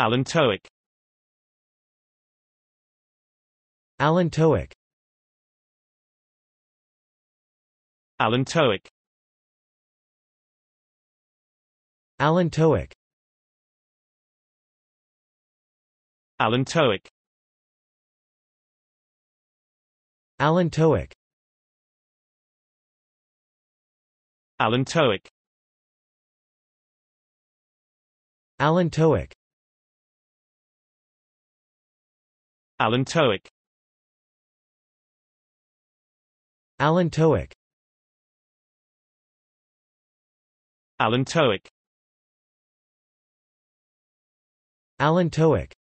Alan Toic Alan Toic Alan Toic Alan Toic Alan Toic Alan Toic Alan Toic Alan Toic Alan Toic Alan Toic Alan Toic